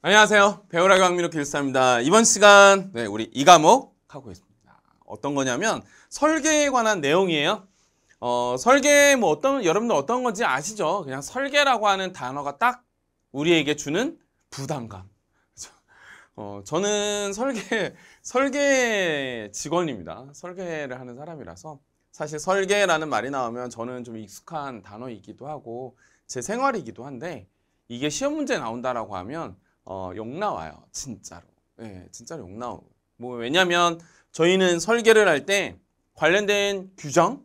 안녕하세요. 배우라 기 강민호 길사입니다. 이번 시간 네, 우리 이 과목 하고 있습니다. 어떤 거냐면 설계에 관한 내용이에요. 어, 설계 뭐 어떤 여러분들 어떤 건지 아시죠? 그냥 설계라고 하는 단어가 딱 우리에게 주는 부담감. 그렇죠? 어, 저는 설계 설계 직원입니다. 설계를 하는 사람이라서 사실 설계라는 말이 나오면 저는 좀 익숙한 단어이기도 하고 제 생활이기도 한데 이게 시험 문제 나온다라고 하면 어, 욕 나와요. 진짜로. 네, 진짜로 욕 나오고. 뭐 왜냐면 저희는 설계를 할 때 관련된 규정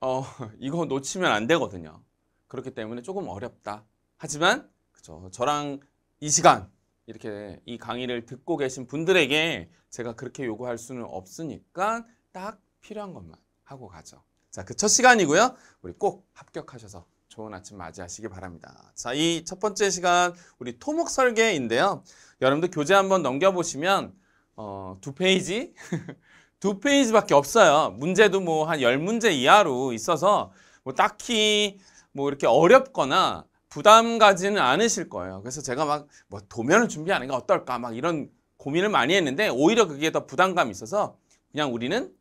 어, 이거 놓치면 안 되거든요. 그렇기 때문에 조금 어렵다. 하지만 그죠. 저랑 이 시간 이렇게 이 강의를 듣고 계신 분들에게 제가 그렇게 요구할 수는 없으니까 딱 필요한 것만 하고 가죠. 자, 그 첫 시간이고요. 우리 꼭 합격하셔서 좋은 아침 맞이하시기 바랍니다. 자, 이 첫 번째 시간 우리 토목 설계인데요. 여러분들 교재 한번 넘겨보시면 어, 두 페이지? 두 페이지밖에 없어요. 문제도 뭐 한 열문제 이하로 있어서 뭐 딱히 뭐 이렇게 어렵거나 부담 가지는 않으실 거예요. 그래서 제가 막 뭐 도면을 준비하는 게 어떨까 막 이런 고민을 많이 했는데 오히려 그게 더 부담감이 있어서 그냥 우리는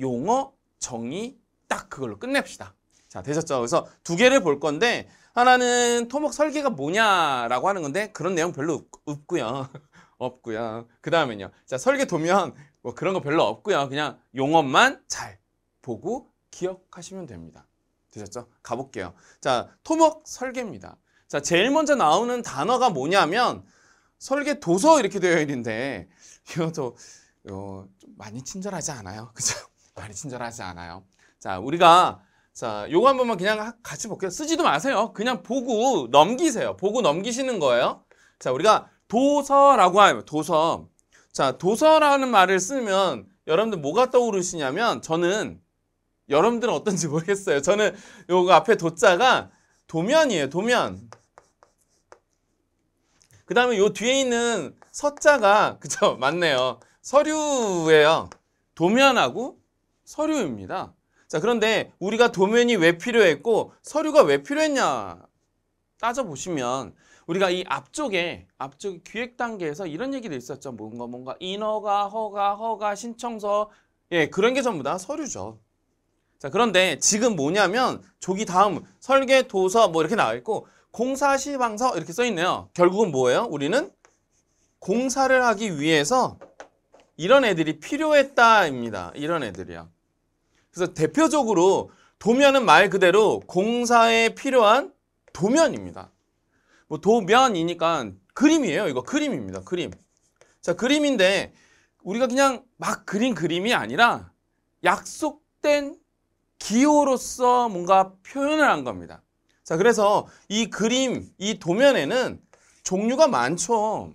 용어 정의 딱 그걸로 끝냅시다. 자, 되셨죠? 그래서 두 개를 볼 건데 하나는 토목 설계가 뭐냐라고 하는 건데 그런 내용 별로 없, 고요 없고요. 그 다음은요. 자, 설계 도면 뭐 그런 거 별로 없고요. 그냥 용어만 잘 보고 기억하시면 됩니다. 되셨죠? 가볼게요. 자, 토목 설계입니다. 자, 제일 먼저 나오는 단어가 뭐냐면 설계 도서 이렇게 되어 있는데 이것도 어, 좀 많이 친절하지 않아요. 그죠? 많이 친절하지 않아요. 자, 우리가 자, 요거 한 번만 그냥 같이 볼게요. 쓰지도 마세요. 그냥 보고 넘기세요. 보고 넘기시는 거예요. 자, 우리가 도서라고 하면 도서. 자, 도서라는 말을 쓰면 여러분들 뭐가 떠오르시냐면 저는 여러분들은 어떤지 모르겠어요. 저는 요거 앞에 도자가 도면이에요. 도면. 그 다음에 요 뒤에 있는 서자가 그죠? 맞네요. 서류예요. 도면하고 서류입니다. 자 그런데 우리가 도면이 왜 필요했고 서류가 왜 필요했냐 따져보시면 우리가 이 앞쪽에 앞쪽 기획 단계에서 이런 얘기도 있었죠. 뭔가 뭔가 인허가, 허가, 허가, 신청서 예 그런 게 전부 다 서류죠. 자 그런데 지금 뭐냐면 조기 다음 설계 도서 뭐 이렇게 나와 있고 공사 시방서 이렇게 써 있네요. 결국은 뭐예요? 우리는 공사를 하기 위해서 이런 애들이 필요했다입니다. 이런 애들이요. 그래서 대표적으로 도면은 말 그대로 공사에 필요한 도면입니다. 뭐 도면이니까 그림이에요. 이거 그림입니다. 그림. 자, 그림인데 우리가 그냥 막 그린 그림이 아니라 약속된 기호로서 뭔가 표현을 한 겁니다. 자, 그래서 이 그림, 이 도면에는 종류가 많죠.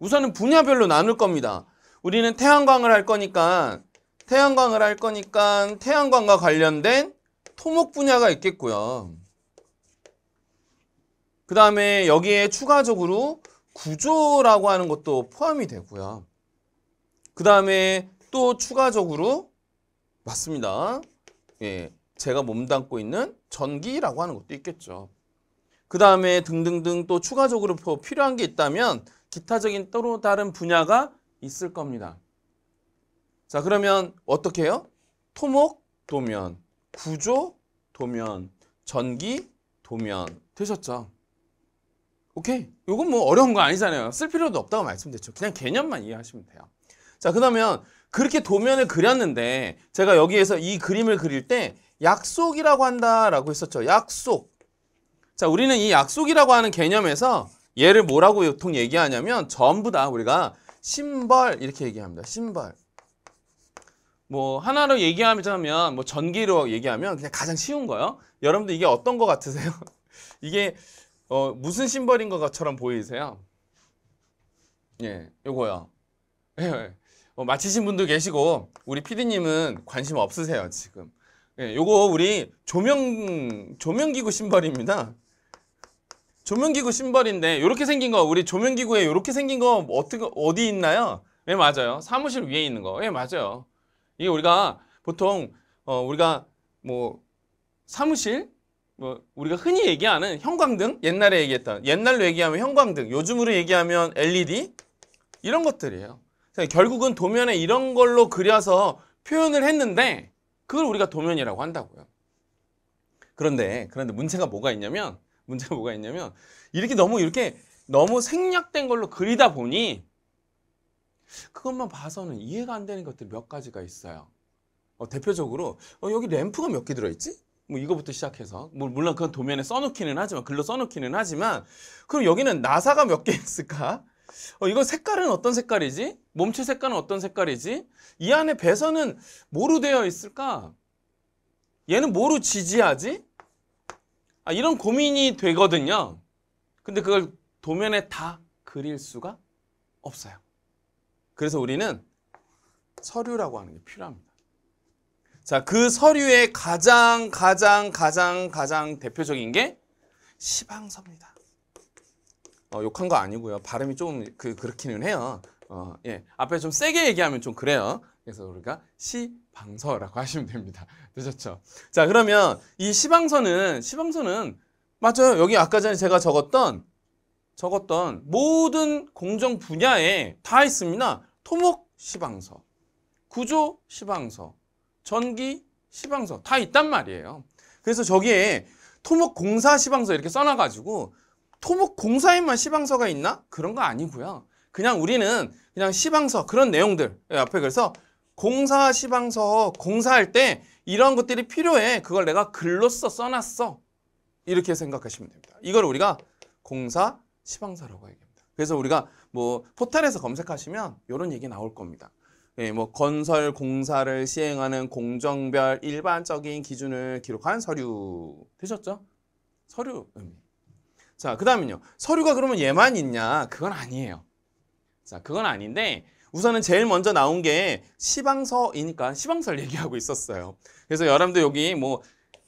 우선은 분야별로 나눌 겁니다. 우리는 태양광을 할 거니까 태양광을 할 거니까 태양광과 관련된 토목 분야가 있겠고요. 그 다음에 여기에 추가적으로 구조라고 하는 것도 포함이 되고요. 그 다음에 또 추가적으로 맞습니다. 예, 제가 몸담고 있는 전기라고 하는 것도 있겠죠. 그 다음에 등등등 또 추가적으로 필요한 게 있다면 기타적인 또 다른 분야가 있을 겁니다. 자 그러면 어떻게 해요? 토목 도면, 구조 도면, 전기 도면 되셨죠? 오케이. 이건 뭐 어려운 거 아니잖아요. 쓸 필요도 없다고 말씀드렸죠. 그냥 개념만 이해하시면 돼요. 자 그러면 그렇게 도면을 그렸는데 제가 여기에서 이 그림을 그릴 때 약속이라고 한다라고 했었죠. 약속. 자 우리는 이 약속이라고 하는 개념에서 얘를 뭐라고 보통 얘기하냐면 전부 다 우리가 심벌 이렇게 얘기합니다. 심벌. 뭐 하나로 얘기하자면 뭐 전기로 얘기하면 그냥 가장 쉬운 거요. 여러분들 이게 어떤 것 같으세요? 이게 어, 무슨 심벌인 것처럼 보이세요? 예, 요거요. 예, 예. 어, 맞히신 분도 계시고 우리 피디님은 관심 없으세요 지금. 예, 요거 우리 조명 조명기구 심벌입니다. 조명기구 심벌인데 요렇게 생긴 거 우리 조명기구에 요렇게 생긴 거 어떻게 어디 있나요? 예 맞아요. 사무실 위에 있는 거. 예 맞아요. 이게 우리가 보통 어, 우리가 뭐 사무실 뭐 우리가 흔히 얘기하는 형광등 옛날에 얘기했던 옛날로 얘기하면 형광등 요즘으로 얘기하면 LED 이런 것들이에요. 결국은 도면에 이런 걸로 그려서 표현을 했는데 그걸 우리가 도면이라고 한다고요. 그런데 그런데 문제가 뭐가 있냐면 문제가 뭐가 있냐면 이렇게 너무 이렇게 너무 생략된 걸로 그리다 보니 그것만 봐서는 이해가 안 되는 것들 몇 가지가 있어요. 어, 대표적으로 어, 여기 램프가 몇 개 들어있지? 뭐 이거부터 시작해서 뭐 물론 그건 도면에 써놓기는 하지만 글로 써놓기는 하지만 그럼 여기는 나사가 몇 개 있을까? 어, 이거 색깔은 어떤 색깔이지? 몸체 색깔은 어떤 색깔이지? 이 안에 배선은 뭐로 되어 있을까? 얘는 뭐로 지지하지? 아, 이런 고민이 되거든요. 근데 그걸 도면에 다 그릴 수가 없어요. 그래서 우리는 서류라고 하는 게 필요합니다. 자, 그 서류의 가장 가장 가장 가장 대표적인 게 시방서입니다. 어, 욕한 거 아니고요. 발음이 좀 그, 그렇기는 해요. 어, 예. 앞에 좀 세게 얘기하면 좀 그래요. 그래서 우리가 시방서라고 하시면 됩니다. 되셨죠? 자, 그러면 이 시방서는, 시방서는, 맞아요. 여기 아까 전에 제가 적었던, 적었던 모든 공정 분야에 다 있습니다. 토목 시방서, 구조 시방서, 전기 시방서 다 있단 말이에요. 그래서 저기에 토목 공사 시방서 이렇게 써놔가지고 토목 공사에만 시방서가 있나? 그런 거 아니고요. 그냥 우리는 그냥 시방서 그런 내용들 앞에 그래서 공사 시방서 공사할 때 이런 것들이 필요해. 그걸 내가 글로써 써놨어. 이렇게 생각하시면 됩니다. 이걸 우리가 공사 시방서라고 얘기합니다. 그래서 우리가 뭐 포털에서 검색하시면 이런 얘기 나올 겁니다. 예, 뭐 건설 공사를 시행하는 공정별 일반적인 기준을 기록한 서류 되셨죠? 서류. 음. 자, 그다음은요. 서류가 그러면 얘만 있냐? 그건 아니에요. 자, 그건 아닌데 우선은 제일 먼저 나온 게 시방서이니까 시방서를 얘기하고 있었어요. 그래서 여러분들 여기 뭐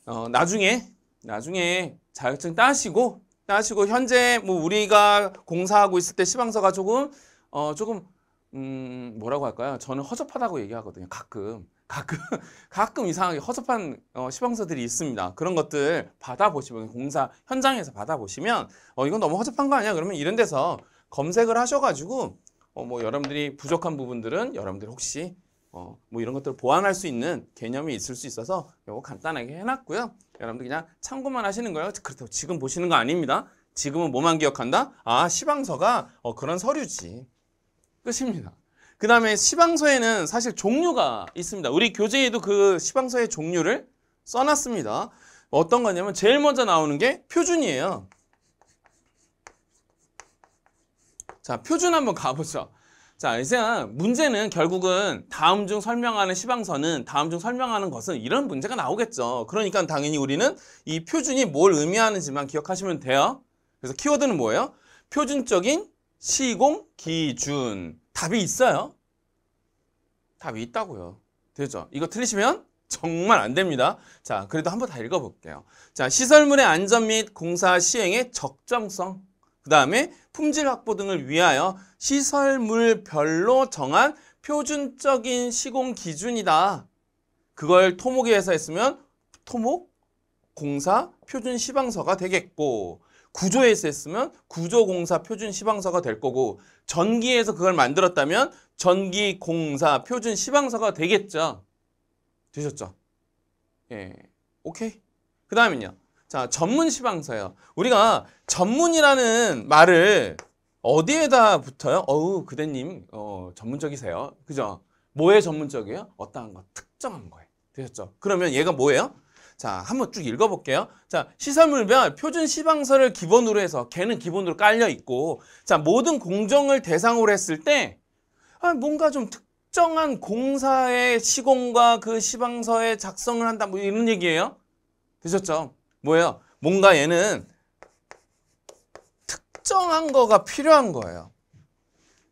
어, 나중에 나중에 자격증 따시고 하시고 현재 뭐 우리가 공사하고 있을 때 시방서가 조금 어 조금 음 뭐라고 할까요? 저는 허접하다고 얘기하거든요. 가끔 가끔 가끔 이상하게 허접한 어, 시방서들이 있습니다. 그런 것들 받아보시면 공사 현장에서 받아보시면 어 이건 너무 허접한 거 아니야? 그러면 이런 데서 검색을 하셔가지고 어 뭐 여러분들이 부족한 부분들은 여러분들 혹시 어, 뭐 이런 것들을 보완할 수 있는 개념이 있을 수 있어서 이거 간단하게 해놨고요. 여러분들 그냥 참고만 하시는 거예요. 그렇다고 지금 보시는 거 아닙니다. 지금은 뭐만 기억한다? 아, 시방서가 어, 그런 서류지. 끝입니다. 그 다음에 시방서에는 사실 종류가 있습니다. 우리 교재에도 그 시방서의 종류를 써놨습니다. 어떤 거냐면 제일 먼저 나오는 게 표준이에요. 자, 표준 한번 가보죠. 자 이제 문제는 결국은 다음 중 설명하는 시방선은 다음 중 설명하는 것은 이런 문제가 나오겠죠 그러니까 당연히 우리는 이 표준이 뭘 의미하는지만 기억하시면 돼요 그래서 키워드는 뭐예요? 표준적인 시공 기준 답이 있어요 답이 있다고요 되죠? 이거 틀리시면 정말 안 됩니다 자 그래도 한번 다 읽어볼게요 자 시설물의 안전 및 공사 시행의 적정성 그 다음에 품질 확보 등을 위하여 시설물별로 정한 표준적인 시공 기준이다. 그걸 토목에서 했으면 토목, 공사, 표준 시방서가 되겠고 구조에서 했으면 구조공사 표준 시방서가 될 거고 전기에서 그걸 만들었다면 전기공사 표준 시방서가 되겠죠. 되셨죠? 예, 오케이. 그 다음은요. 자, 전문 시방서예요. 우리가 전문이라는 말을 어디에다 붙어요? 어우, 그대님, 어, 전문적이세요. 그죠? 뭐에 전문적이에요? 어떠한 거, 특정한 거에. 되셨죠? 그러면 얘가 뭐예요? 자, 한번 쭉 읽어볼게요. 자, 시설물별 표준 시방서를 기본으로 해서 걔는 기본으로 깔려 있고 자, 모든 공정을 대상으로 했을 때 아, 뭔가 좀 특정한 공사의 시공과 그 시방서의 작성을 한다 뭐 이런 얘기예요. 되셨죠? 뭐예요? 뭔가 얘는 특정한 거가 필요한 거예요.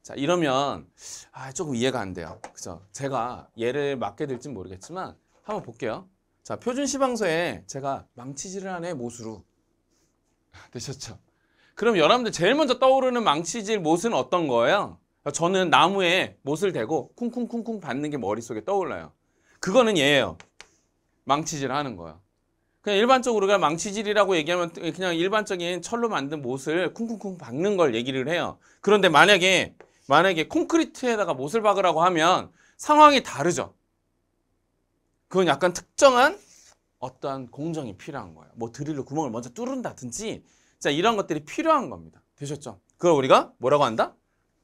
자 이러면 아, 조금 이해가 안 돼요. 그죠? 제가 얘를 맡게 될진 모르겠지만 한번 볼게요. 자 표준 시방서에 제가 망치질을 하네 모수로 되셨죠? 그럼 여러분들 제일 먼저 떠오르는 망치질 못은 어떤 거예요? 저는 나무에 못을 대고 쿵쿵쿵쿵 받는 게 머릿속에 떠올라요. 그거는 얘예요. 망치질 하는 거예요. 그냥 일반적으로 우리가 망치질이라고 얘기하면 그냥 일반적인 철로 만든 못을 쿵쿵쿵 박는 걸 얘기를 해요. 그런데 만약에 만약에 콘크리트에다가 못을 박으라고 하면 상황이 다르죠. 그건 약간 특정한 어떤 공정이 필요한 거예요. 뭐 드릴로 구멍을 먼저 뚫는다든지 자 이런 것들이 필요한 겁니다. 되셨죠? 그걸 우리가 뭐라고 한다?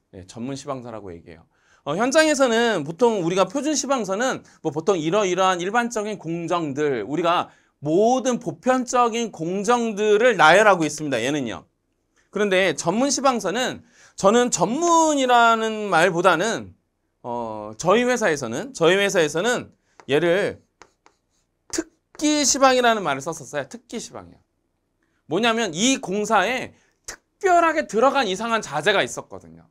네, 전문 시방사라고 얘기해요. 어, 현장에서는 보통 우리가 표준 시방사는뭐 보통 이러이러한 일반적인 공정들 우리가 모든 보편적인 공정들을 나열하고 있습니다. 얘는요. 그런데 전문 시방서는 저는 전문이라는 말보다는 어, 저희 회사에서는 저희 회사에서는 얘를 특기 시방이라는 말을 썼었어요. 특기 시방이요. 뭐냐면 이 공사에 특별하게 들어간 이상한 자재가 있었거든요.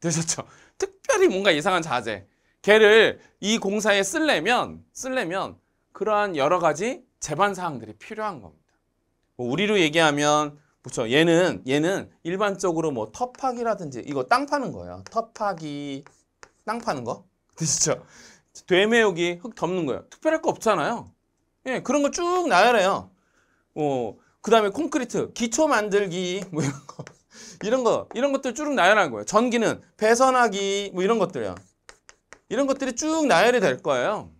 되셨죠? 특별히 뭔가 이상한 자재. 걔를 이 공사에 쓸려면 쓸려면 그러한 여러 가지 제반 사항들이 필요한 겁니다. 뭐 우리로 얘기하면 그렇죠. 얘는 얘는 일반적으로 뭐 텃파기라든지 이거 땅 파는 거예요. 터파기땅 파는 거. 그죠 되메우기흙 덮는 거예요. 특별할 거 없잖아요. 예, 그런 거 쭉 나열해요. 뭐 그다음에 콘크리트, 기초 만들기 뭐 이런 거. 이런 거 이런 것들 쭉 나열한 거예요. 전기는 배선하기 뭐 이런 것들이요. 이런 것들이 쭉 나열이 될 거예요.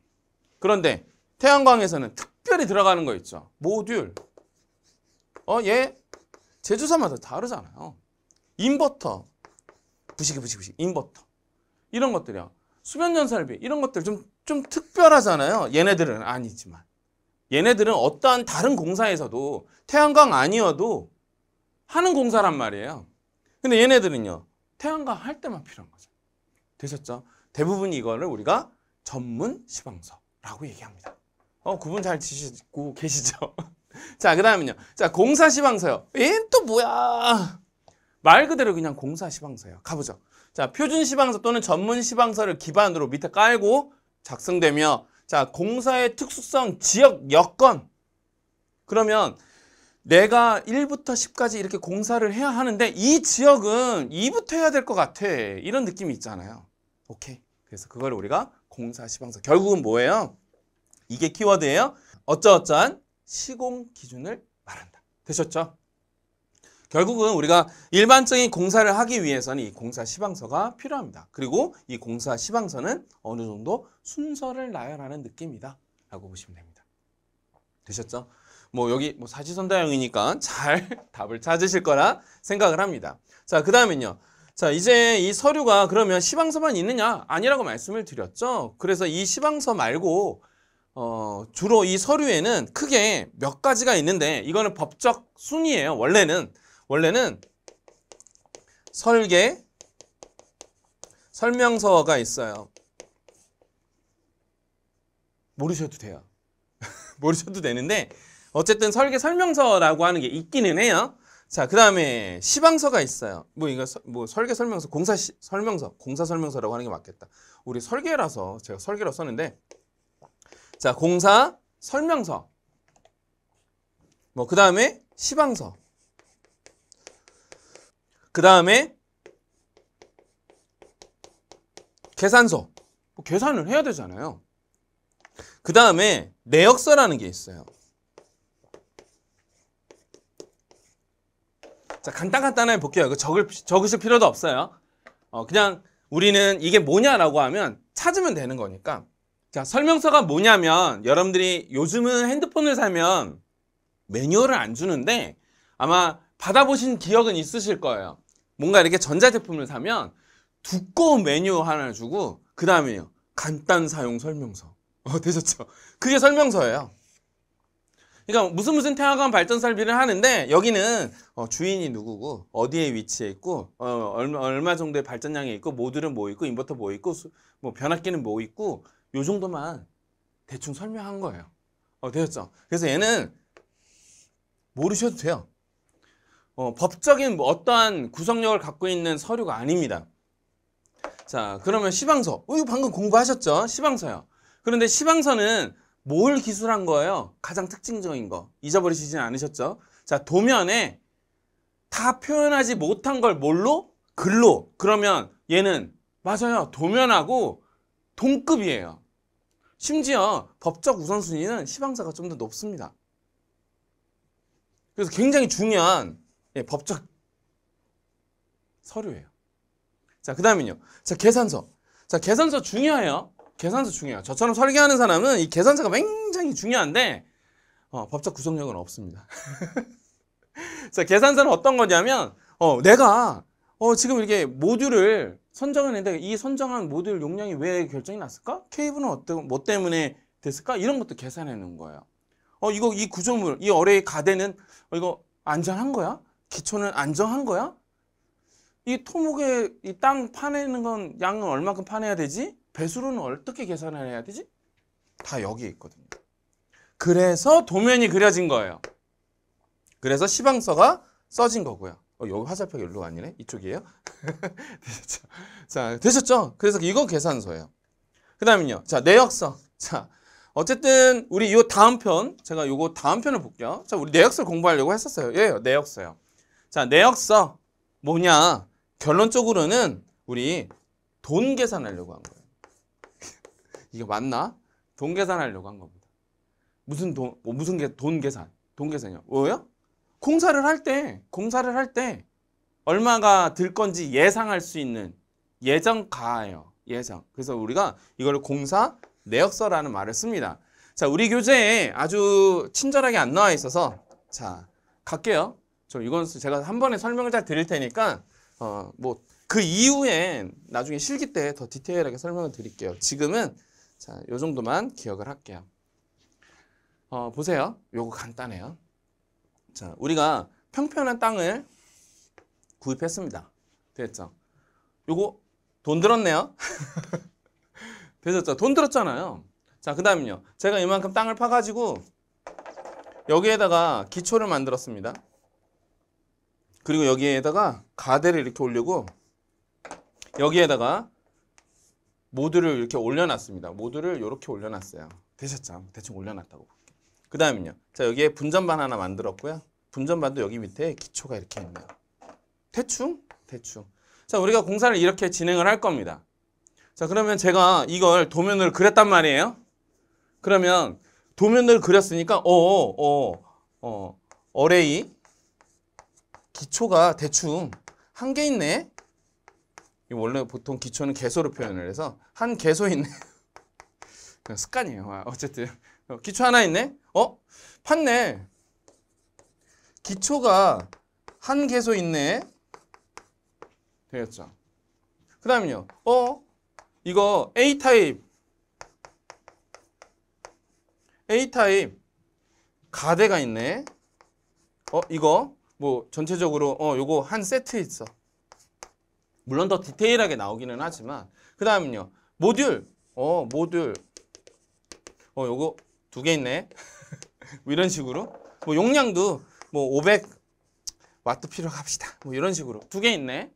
그런데 태양광에서는 특별히 들어가는 거 있죠. 모듈. 어, 얘 제조사마다 다르잖아요. 인버터. 부시기 부시기 부시기 인버터. 이런 것들이요. 수면 연살비 이런 것들 좀 좀 특별하잖아요. 얘네들은 아니지만. 얘네들은 어떠한 다른 공사에서도 태양광 아니어도 하는 공사란 말이에요. 근데 얘네들은요. 태양광 할 때만 필요한 거죠. 되셨죠? 대부분 이거를 우리가 전문 시방서라고 얘기합니다. 어, 구분 잘 지시고 계시죠? 자, 그 다음은요. 자, 공사시방서요. 얘또 뭐야? 말 그대로 그냥 공사시방서예요. 가보죠. 자, 표준시방서 또는 전문시방서를 기반으로 밑에 깔고 작성되며 자, 공사의 특수성, 지역, 여건 그러면 내가 1부터 10까지 이렇게 공사를 해야 하는데 이 지역은 2부터 해야 될 것 같아. 이런 느낌이 있잖아요. 오케이. 그래서 그걸 우리가 공사 시방서. 결국은 뭐예요? 이게 키워드예요. 어쩌어쩌한 시공 기준을 말한다. 되셨죠? 결국은 우리가 일반적인 공사를 하기 위해서는 이 공사 시방서가 필요합니다. 그리고 이 공사 시방서는 어느 정도 순서를 나열하는 느낌이다. 라고 보시면 됩니다. 되셨죠? 뭐 여기 뭐 사지선다형이니까 잘 답을 찾으실 거라 생각을 합니다. 자, 그 다음은요. 자, 이제 이 서류가 그러면 시방서만 있느냐? 아니라고 말씀을 드렸죠. 그래서 이 시방서 말고 어, 주로 이 서류에는 크게 몇 가지가 있는데 이거는 법적 순위에요 원래는 원래는 설계 설명서가 있어요. 모르셔도 돼요. 모르셔도 되는데 어쨌든 설계 설명서라고 하는 게 있기는 해요. 자, 그 다음에 시방서가 있어요. 뭐 이거 서, 뭐 설계 설명서, 공사 시, 설명서, 공사 설명서라고 하는 게 맞겠다. 우리 설계라서 제가 설계로 썼는데 자, 공사, 설명서. 뭐, 그 다음에 시방서. 그 다음에 계산서. 뭐 계산을 해야 되잖아요. 그 다음에 내역서라는 게 있어요. 자, 간단간단하게 볼게요. 적을, 적으실 필요도 없어요. 어, 그냥 우리는 이게 뭐냐라고 하면 찾으면 되는 거니까. 자, 설명서가 뭐냐면 여러분들이 요즘은 핸드폰을 사면 매뉴얼을 안 주는데 아마 받아보신 기억은 있으실 거예요. 뭔가 이렇게 전자제품을 사면 두꺼운 메뉴 얼 하나 주고 그다음에 간단 사용 설명서. 어, 되셨죠? 그게 설명서예요. 그러니까 무슨 무슨 태화광 발전 설비를 하는데 여기는 어, 주인이 누구고 어디에 위치해 있고 어, 얼마, 얼마 정도의 발전량이 있고 모듈은 뭐 있고 인버터 뭐 있고 수, 뭐 변압기는 뭐 있고 요 정도만 대충 설명한 거예요. 어, 되었죠? 그래서 얘는 모르셔도 돼요. 어, 법적인 뭐 어떠한 구성력을 갖고 있는 서류가 아닙니다. 자, 그러면 시방서. 어, 이거 방금 공부하셨죠? 시방서요. 그런데 시방서는 뭘 기술한 거예요? 가장 특징적인 거. 잊어버리시진 않으셨죠? 자, 도면에 다 표현하지 못한 걸 뭘로? 글로. 그러면 얘는 맞아요. 도면하고 동급이에요. 심지어 법적 우선순위는 시방사가 좀 더 높습니다. 그래서 굉장히 중요한 예, 법적 서류예요. 자, 그 다음은요. 자, 계산서. 자, 계산서 중요해요. 계산서 중요해요. 저처럼 설계하는 사람은 이 계산서가 굉장히 중요한데 어, 법적 구성력은 없습니다. 자, 계산서는 어떤 거냐면 어, 내가 어, 지금 이렇게 모듈을 선정을 했는데 이 선정한 모듈 용량이 왜 결정이 났을까? 케이블은 어떤 뭐 때문에 됐을까? 이런 것도 계산해 놓은 거예요. 어 이거 이 구조물 이어레이 가대는 어, 이거 안전한 거야? 기초는 안정한 거야? 이 토목에 이 땅 파내는 건 양은 얼마큼 파내야 되지? 배수로는 어떻게 계산을 해야 되지? 다 여기에 있거든요. 그래서 도면이 그려진 거예요. 그래서 시방서가 써진 거고요. 어, 여기 화살표가 일로 아니네? 이쪽이에요? 되셨죠? 자, 되셨죠? 그래서 이거 계산서예요. 그 다음은요. 자, 내역서. 자, 어쨌든 우리 이 다음 편, 제가 이거 다음 편을 볼게요. 자, 우리 내역서 공부하려고 했었어요. 예, 예 내역서요. 자, 내역서 뭐냐? 결론적으로는 우리 돈 계산하려고 한 거예요. 이게 맞나? 돈 계산하려고 한 겁니다. 무슨 돈, 어, 무슨 게, 돈 계산? 돈 계산이요. 뭐요? 공사를 할 때, 공사를 할 때 얼마가 들 건지 예상할 수 있는 예정가예요. 예정 그래서 우리가 이걸 공사 내역서라는 말을 씁니다. 자, 우리 교재에 아주 친절하게 안 나와 있어서 자, 갈게요. 저 이건 제가 한 번에 설명을 잘 드릴 테니까 어, 뭐 그 이후엔 나중에 실기 때 더 디테일하게 설명을 드릴게요. 지금은 자, 요 정도만 기억을 할게요. 어, 보세요. 요거 간단해요. 자, 우리가 평평한 땅을 구입했습니다. 됐죠? 요거 돈 들었네요. 되셨죠? 돈 들었잖아요. 자, 그 다음은요. 제가 이만큼 땅을 파가지고 여기에다가 기초를 만들었습니다. 그리고 여기에다가 가대를 이렇게 올리고 여기에다가 모듈를 이렇게 올려놨습니다. 모듈를 이렇게 올려놨어요. 되셨죠? 대충 올려놨다고 그 다음은요. 자, 여기에 분전반 하나 만들었고요. 분전반도 여기 밑에 기초가 이렇게 있네요. 대충? 대충. 자, 우리가 공사를 이렇게 진행을 할 겁니다. 자, 그러면 제가 이걸 도면을 그렸단 말이에요. 그러면 도면을 그렸으니까 어, 어, 어, 어 어레이 어 기초가 대충 한 개 있네. 원래 보통 기초는 개소로 표현을 해서 한 개소 있네. 그냥 습관이에요. 아, 어쨌든 어, 기초 하나 있네. 어? 팠네. 기초가 한 개소 있네. 되겠죠. 그 다음은요. 어? 이거 A타입. A타입. 가대가 있네. 어? 이거 뭐 전체적으로 어 요거 한 세트 있어. 물론 더 디테일하게 나오기는 하지만 그 다음은요. 모듈. 어 모듈. 어 요거 두 개 있네. 뭐 이런 식으로. 뭐 용량도 뭐500 와트 필요로 합시다. 뭐 이런 식으로 두 개 있네.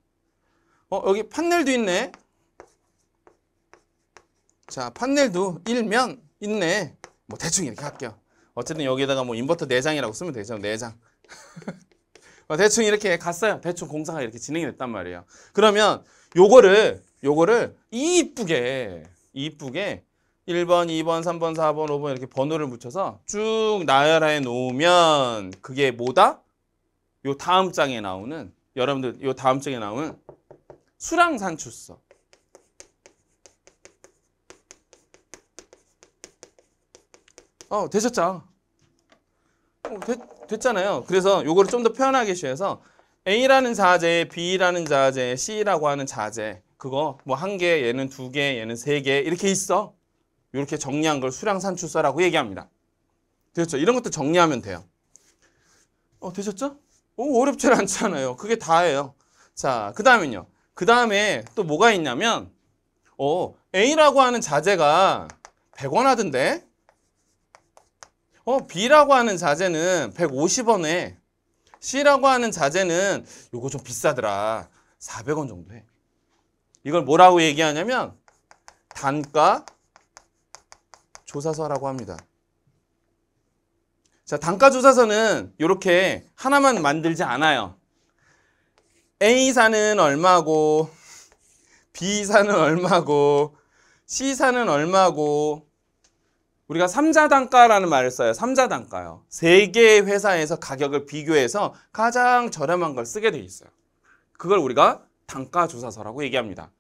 어 여기 판넬도 있네. 자 판넬도 1면 있네. 뭐 대충 이렇게 할게요. 어쨌든 여기에다가 뭐 인버터 내장이라고 네 쓰면 되죠. 내장 네 어, 대충 이렇게 갔어요. 대충 공사가 이렇게 진행이 됐단 말이에요. 그러면 요거를 요거를 이쁘게 이쁘게 1번, 2번, 3번, 4번, 5번 이렇게 번호를 붙여서 쭉 나열해 놓으면 그게 뭐다? 요 다음 장에 나오는 여러분들 요 다음 장에 나오는 수량산출서 어 되셨죠? 어, 됐, 됐잖아요. 그래서 요거를 좀 더 편하게 쉬어서 A라는 자제, B라는 자제, C라고 하는 자제 그거 뭐 한 개, 얘는 두 개, 얘는 세 개 이렇게 있어. 이렇게 정리한 걸 수량 산출서라고 얘기합니다. 되셨죠? 이런 것도 정리하면 돼요. 어, 되셨죠? 오, 어렵지 않잖아요. 그게 다예요. 자, 그 다음은요. 그 다음에 또 뭐가 있냐면, 어, A라고 하는 자재가 100원 하던데, 어, B라고 하는 자재는 150원에, C라고 하는 자재는 요거 좀 비싸더라. 400원 정도 해. 이걸 뭐라고 얘기하냐면, 단가 조사서라고 합니다. 자, 단가 조사서는 이렇게 하나만 만들지 않아요. A사는 얼마고 B사는 얼마고 C사는 얼마고 우리가 3자 단가라는 말을 써요. 3자 단가요. 세 개의 회사에서 가격을 비교해서 가장 저렴한 걸 쓰게 돼 있어요. 그걸 우리가 단가 조사서라고 얘기합니다.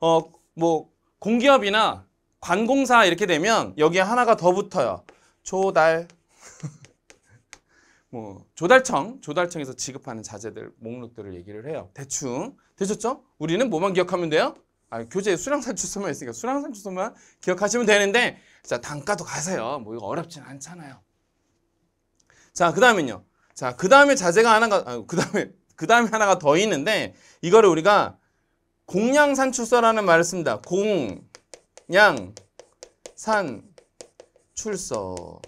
어, 뭐 공기업이나 관공사 이렇게 되면 여기에 하나가 더 붙어요. 조달 뭐 조달청, 조달청에서 지급하는 자재들 목록들을 얘기를 해요. 대충 되셨죠? 우리는 뭐만 기억하면 돼요? 아, 교재에 수량산출소만 있으니까 수량산출소만 기억하시면 되는데 자 단가도 가세요. 뭐 이거 어렵진 않잖아요. 자그 다음은요. 자그 다음에 자재가 하나가 아, 그 다음에 그 다음에 하나가 더 있는데 이거를 우리가 공양산출소라는 말을 씁니다. 공 양, 산, 출석.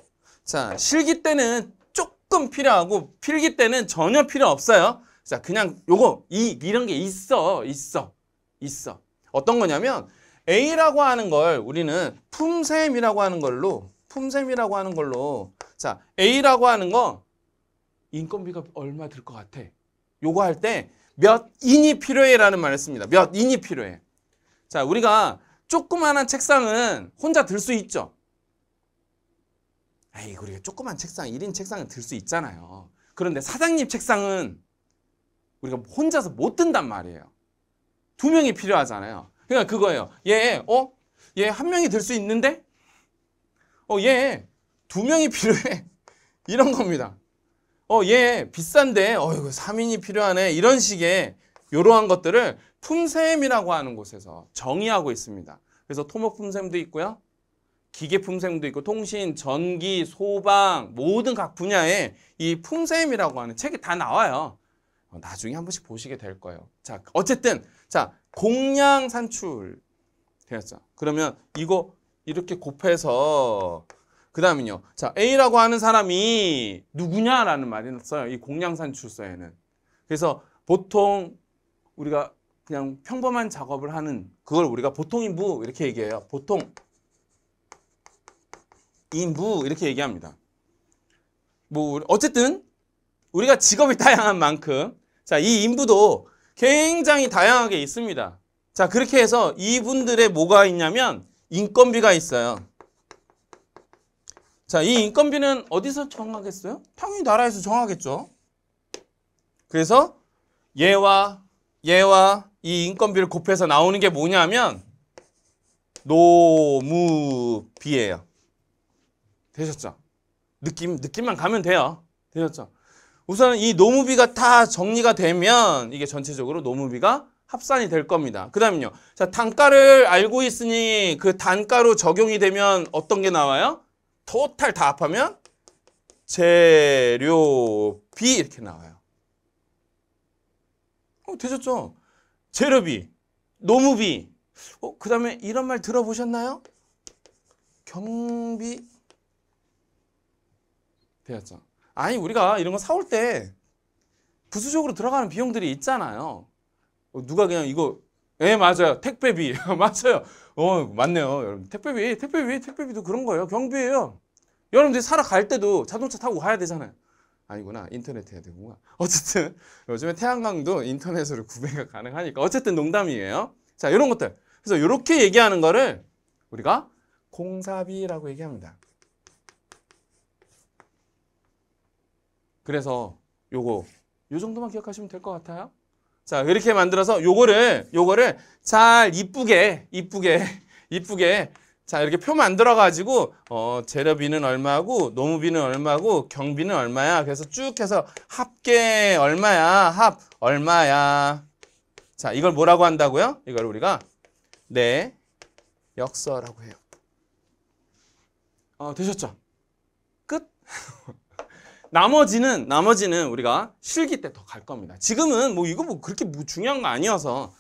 자, 실기 때는 조금 필요하고 필기 때는 전혀 필요 없어요. 자, 그냥 요거 이 이런 게 있어. 있어. 있어. 어떤 거냐면 A라고 하는 걸 우리는 품셈이라고 하는 걸로 품셈이라고 하는 걸로 자, A라고 하는 거 인건비가 얼마 들 것 같아? 요거 할 때 몇 인이 필요해라는 말을 씁니다. 몇 인이 필요해. 자, 우리가 조그만한 책상은 혼자 들 수 있죠. 에이, 우리가 조그만 책상, 1인 책상은 들 수 있잖아요. 그런데 사장님 책상은 우리가 혼자서 못 든단 말이에요. 두 명이 필요하잖아요. 그러니까 그거예요. 얘, 어? 얘한 명이 들 수 있는데? 어, 얘두 명이 필요해. 이런 겁니다. 어, 얘 비싼데, 어이구, 3인이 필요하네. 이런 식의 이러한 것들을 품셈이라고 하는 곳에서 정의하고 있습니다. 그래서 토목 품셈도 있고요. 기계 품셈도 있고 통신, 전기, 소방 모든 각 분야에 이 품셈이라고 하는 책이 다 나와요. 어, 나중에 한 번씩 보시게 될 거예요. 자, 어쨌든 자 공량 산출 되었죠. 그러면 이거 이렇게 곱해서 그 다음은요. 자 A라고 하는 사람이 누구냐라는 말이 어요이 공량 산출서에는. 그래서 보통 우리가 그냥 평범한 작업을 하는 그걸 우리가 보통 인부 이렇게 얘기해요. 보통 인부 이렇게 얘기합니다. 뭐 어쨌든 우리가 직업이 다양한 만큼 자, 이 인부도 굉장히 다양하게 있습니다. 자, 그렇게 해서 이분들의 뭐가 있냐면 인건비가 있어요. 자, 이 인건비는 어디서 정하겠어요? 당연히 나라에서 정하겠죠. 그래서 얘와 얘와 이 인건비를 곱해서 나오는 게 뭐냐면 노무비예요. 되셨죠? 느낌 느낌만 가면 돼요. 되셨죠? 우선 이 노무비가 다 정리가 되면 이게 전체적으로 노무비가 합산이 될 겁니다. 그 다음은요. 자, 단가를 알고 있으니 그 단가로 적용이 되면 어떤 게 나와요? 토탈 다 합하면 재료비 이렇게 나와요. 어, 되셨죠? 재료비, 노무비, 어, 그 다음에 이런 말 들어보셨나요? 경비 대여죠 아니 우리가 이런 거 사올 때 부수적으로 들어가는 비용들이 있잖아요. 어, 누가 그냥 이거 예 맞아요 택배비 맞아요 어 맞네요 여러분 택배비 택배비 택배비도 그런 거예요 경비예요 여러분들이 살아갈 때도 자동차 타고 가야 되잖아요 아니구나 인터넷 해야 되구나 어쨌든 요즘에 태양광도 인터넷으로 구매가 가능하니까 어쨌든 농담이에요 자 이런 것들 그래서 이렇게 얘기하는 거를 우리가 공사비라고 얘기합니다 그래서 요거 요 정도만 기억하시면 될 것 같아요 자 이렇게 만들어서 요거를 요거를 잘 이쁘게 이쁘게 이쁘게 자 이렇게 표 만들어가지고 어, 재료비는 얼마고 노무비는 얼마고 경비는 얼마야 그래서 쭉 해서 합계 얼마야 합 얼마야 자 이걸 뭐라고 한다고요? 이걸 우리가 내 네, 역서라고 해요 어, 되셨죠? 끝? 나머지는 나머지는 우리가 실기 때 더 갈 겁니다 지금은 뭐 이거 뭐 그렇게 뭐 중요한 거 아니어서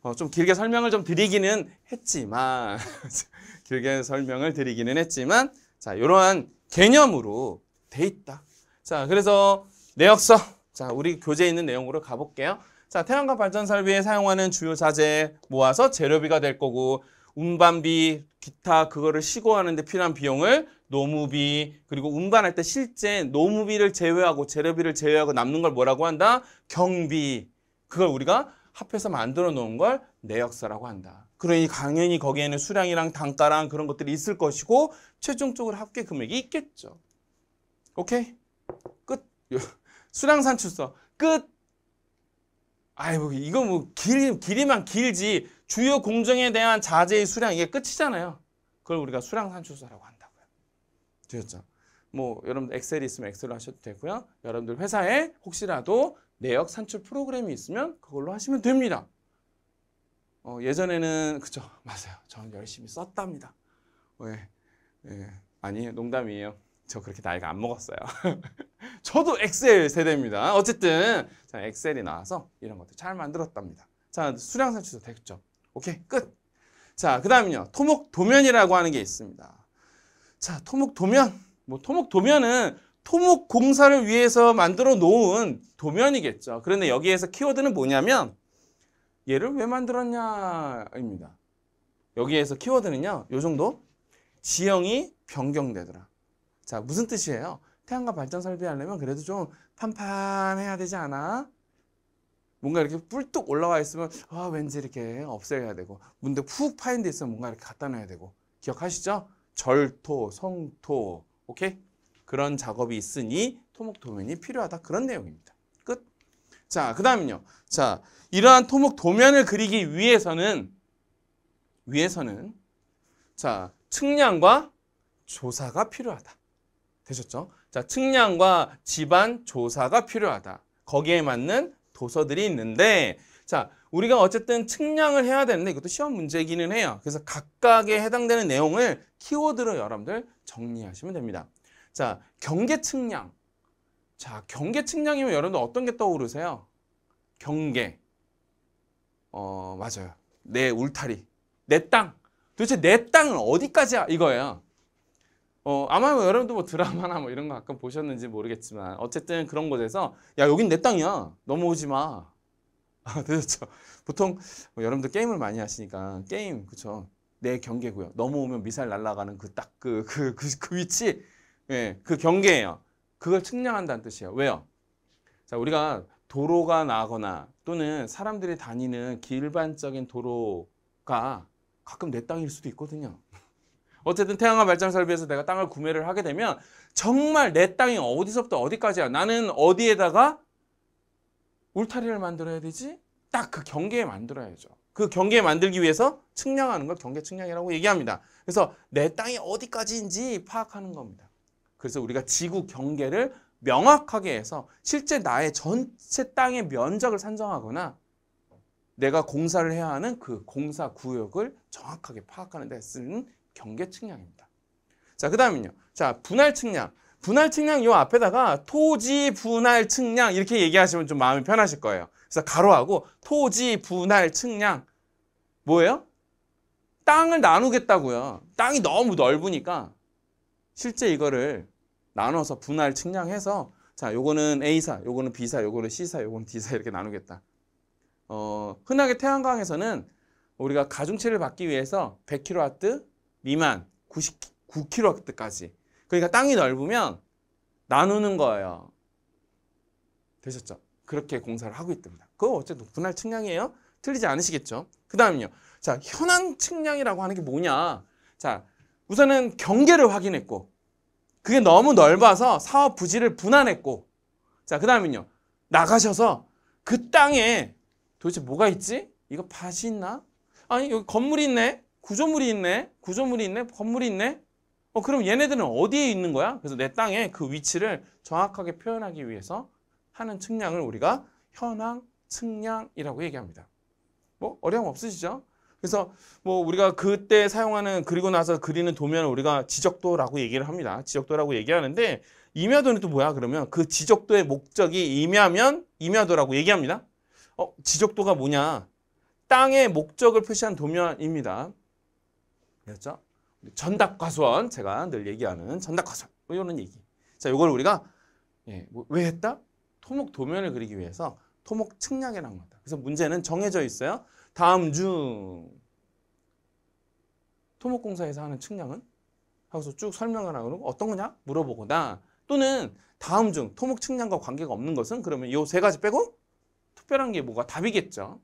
어, 좀 길게 설명을 좀 드리기는 했지만 길게 설명을 드리기는 했지만 자 이러한 개념으로 돼 있다. 자 그래서 내역서 자 우리 교재에 있는 내용으로 가볼게요. 자 태양광 발전 설비에 사용하는 주요 자재 모아서 재료비가 될 거고 운반비, 기타 그거를 시공하는데 필요한 비용을 노무비 그리고 운반할 때 실제 노무비를 제외하고 재료비를 제외하고 남는 걸 뭐라고 한다? 경비 그걸 우리가 합해서 만들어 놓은 걸 내역서라고 한다. 그러니 당연히 거기에는 수량이랑 단가랑 그런 것들이 있을 것이고 최종적으로 합계 금액이 있겠죠. 오케이? 끝. 수량 산출서 끝. 아이고 뭐, 이거 뭐 길, 길이만 길지 주요 공정에 대한 자재의 수량 이게 끝이잖아요. 그걸 우리가 수량 산출서라고 한다고요. 되셨죠? 뭐여러분 엑셀이 있으면 엑셀로 하셔도 되고요. 여러분들 회사에 혹시라도 내역 산출 프로그램이 있으면 그걸로 하시면 됩니다. 어, 예전에는 그쵸 맞아요. 저는 열심히 썼답니다. 왜? 예, 아니 농담이에요. 저 그렇게 나이가 안 먹었어요. 저도 엑셀 세대입니다. 어쨌든 엑셀이 나와서 이런 것들 잘 만들었답니다. 자 수량산출도 됐죠. 오케이 끝. 자 그다음은요 토목 도면이라고 하는 게 있습니다. 자 토목 도면 뭐 토목 도면은 토목 공사를 위해서 만들어 놓은 도면이겠죠. 그런데 여기에서 키워드는 뭐냐면 얘를 왜 만들었냐입니다. 여기에서 키워드는요. 요 정도 지형이 변경되더라. 자 무슨 뜻이에요? 태양과 발전 설비하려면 그래도 좀 판판해야 되지 않아? 뭔가 이렇게 뿔뚝 올라와 있으면 아 왠지 이렇게 없애야 되고 문득 푹 파인 데 있으면 뭔가 이렇게 갖다 놔야 되고 기억하시죠? 절토, 성토 오케이? 그런 작업이 있으니 토목도면이 필요하다 그런 내용입니다. 자, 그 다음은요. 자, 이러한 토목 도면을 그리기 위해서는, 위해서는, 자, 측량과 조사가 필요하다. 되셨죠? 자, 측량과 집안 조사가 필요하다. 거기에 맞는 도서들이 있는데, 자, 우리가 어쨌든 측량을 해야 되는데 이것도 시험 문제이기는 해요. 그래서 각각에 해당되는 내용을 키워드로 여러분들 정리하시면 됩니다. 자, 경계 측량. 자, 경계 측량이면 여러분들 어떤 게 떠오르세요? 경계. 어, 맞아요. 내 울타리. 내 땅. 도대체 내 땅은 어디까지야? 이거예요. 어, 아마 뭐 여러분도 뭐 드라마나 뭐 이런 거 가끔 보셨는지 모르겠지만 어쨌든 그런 곳에서 야, 여긴 내 땅이야. 넘어오지 마. 아, 되셨죠? 그렇죠. 보통 뭐 여러분들 게임을 많이 하시니까 게임, 그쵸? 내 경계고요. 넘어오면 미사일 날아가는 그 딱 그, 그, 그, 그 위치. 예, 그 경계예요. 그걸 측량한다는 뜻이에요. 왜요? 자, 우리가 도로가 나거나 또는 사람들이 다니는 길반적인 도로가 가끔 내 땅일 수도 있거든요. 어쨌든 태양과 발전 설위해서 내가 땅을 구매를 하게 되면 정말 내 땅이 어디서부터 어디까지야. 나는 어디에다가 울타리를 만들어야 되지? 딱 그 경계에 만들어야죠. 그 경계 만들기 위해서 측량하는 걸 경계 측량이라고 얘기합니다. 그래서 내 땅이 어디까지인지 파악하는 겁니다. 그래서 우리가 지구 경계를 명확하게 해서 실제 나의 전체 땅의 면적을 산정하거나 내가 공사를 해야 하는 그 공사 구역을 정확하게 파악하는 데 쓰는 경계 측량입니다. 자, 그 다음은요. 자, 분할 측량. 분할 측량 요 앞에다가 토지 분할 측량 이렇게 얘기하시면 좀 마음이 편하실 거예요. 그래서 가로하고 토지 분할 측량 뭐예요? 땅을 나누겠다고요. 땅이 너무 넓으니까 실제 이거를 나눠서 분할 측량해서 자, 요거는 A사, 요거는 B사, 요거는 C사, 요거는 D사 이렇게 나누겠다. 어, 흔하게 태양광에서는 우리가 가중치를 받기 위해서 100kW 미만 99kW까지. 그러니까 땅이 넓으면 나누는 거예요. 되셨죠? 그렇게 공사를 하고 있답니다. 그거 어쨌든 분할 측량이에요. 틀리지 않으시겠죠? 그 다음은요. 자, 현황 측량이라고 하는 게 뭐냐. 자, 우선은 경계를 확인했고 그게 너무 넓어서 사업 부지를 분할했고 자그 다음은요 나가셔서 그 땅에 도대체 뭐가 있지? 이거 밭이 있나? 아니 여기 건물이 있네 구조물이 있네 구조물이 있네 건물이 있네 어 그럼 얘네들은 어디에 있는 거야? 그래서 내땅에그 위치를 정확하게 표현하기 위해서 하는 측량을 우리가 현황 측량이라고 얘기합니다 뭐 어려움 없으시죠? 그래서 뭐 우리가 그때 사용하는 그리고 나서 그리는 도면을 우리가 지적도라고 얘기를 합니다. 지적도라고 얘기하는데 임야도는 또 뭐야 그러면 그 지적도의 목적이 임야면 임야도라고 얘기합니다. 어, 지적도가 뭐냐? 땅의 목적을 표시한 도면입니다. 그렇죠? 전답과수원 제가 늘 얘기하는 전답과수원 뭐 이런 얘기. 자, 이걸 우리가 예, 뭐 왜 했다? 토목 도면을 그리기 위해서 토목 측량이라는 겁니다. 그래서 문제는 정해져 있어요. 다음 중 토목공사에서 하는 측량은? 하고서 쭉 설명하라 그러고 어떤 거냐? 물어보거나 또는 다음 중 토목 측량과 관계가 없는 것은 그러면 이 세 가지 빼고 특별한 게 뭐가 답이겠죠.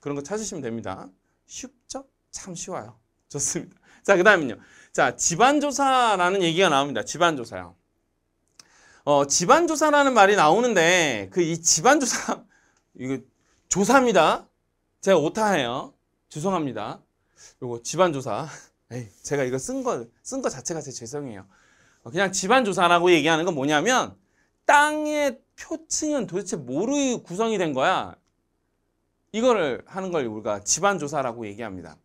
그런 거 찾으시면 됩니다. 쉽죠? 참 쉬워요. 좋습니다. 자, 그 다음은요. 자, 집안조사라는 얘기가 나옵니다. 집안조사요. 어, 집안조사라는 말이 나오는데, 그 이 집안조사, 이거 조사입니다. 제가 오타예요. 죄송합니다. 요거 집안조사. 에이, 제가 이거 쓴 거, 쓴 거 자체가 제 죄송해요. 어, 그냥 집안조사라고 얘기하는 건 뭐냐면, 땅의 표층은 도대체 뭐로 구성이 된 거야? 이거를 하는 걸 우리가 집안조사라고 얘기합니다.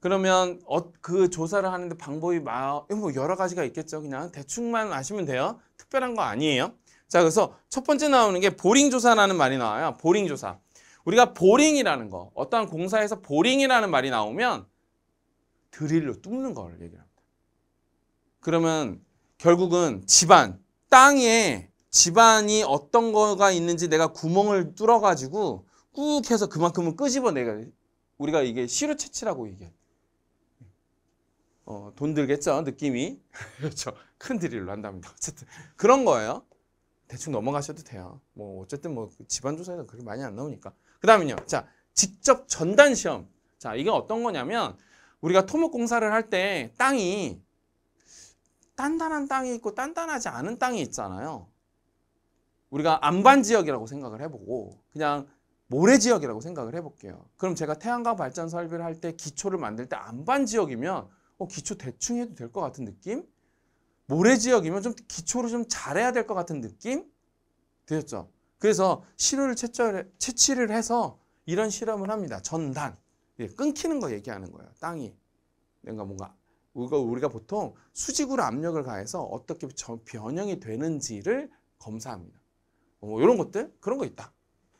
그러면 어, 그 조사를 하는데 방법이 막, 뭐 여러 가지가 있겠죠. 그냥 대충만 아시면 돼요. 특별한 거 아니에요. 자, 그래서 첫 번째 나오는 게 보링 조사라는 말이 나와요. 보링 조사. 우리가 보링이라는 거, 어떠한 공사에서 보링이라는 말이 나오면 드릴로 뚫는 걸 얘기합니다. 그러면 결국은 집안, 땅에 집안이 어떤 거가 있는지 내가 구멍을 뚫어가지고 꾹 해서 그만큼은 끄집어내가 우리가 이게 시루 채취라고 얘기해. 어, 돈 들겠죠, 느낌이. 그렇죠. 큰 드릴로 한답니다. 어쨌든 그런 거예요. 대충 넘어가셔도 돼요. 뭐 어쨌든 뭐 집안 조사에서 그렇게 많이 안 나오니까. 그 다음은요. 자, 직접 전단 시험. 자, 이게 어떤 거냐면 우리가 토목 공사를 할 때 땅이 단단한 땅이 있고 단단하지 않은 땅이 있잖아요. 우리가 안반 지역이라고 생각을 해보고 그냥 모래 지역이라고 생각을 해볼게요. 그럼 제가 태양광 발전 설비를 할 때 기초를 만들 때 안반 지역이면 어, 기초 대충 해도 될 것 같은 느낌? 모래 지역이면 좀 기초를 좀 잘해야 될 것 같은 느낌? 되셨죠? 그래서 시료를 채취를 해서 이런 실험을 합니다. 전단. 끊기는 거 얘기하는 거예요. 땅이. 뭔가 뭔가 이거 우리가 보통 수직으로 압력을 가해서 어떻게 변형이 되는지를 검사합니다. 뭐 이런 것들 그런 거 있다.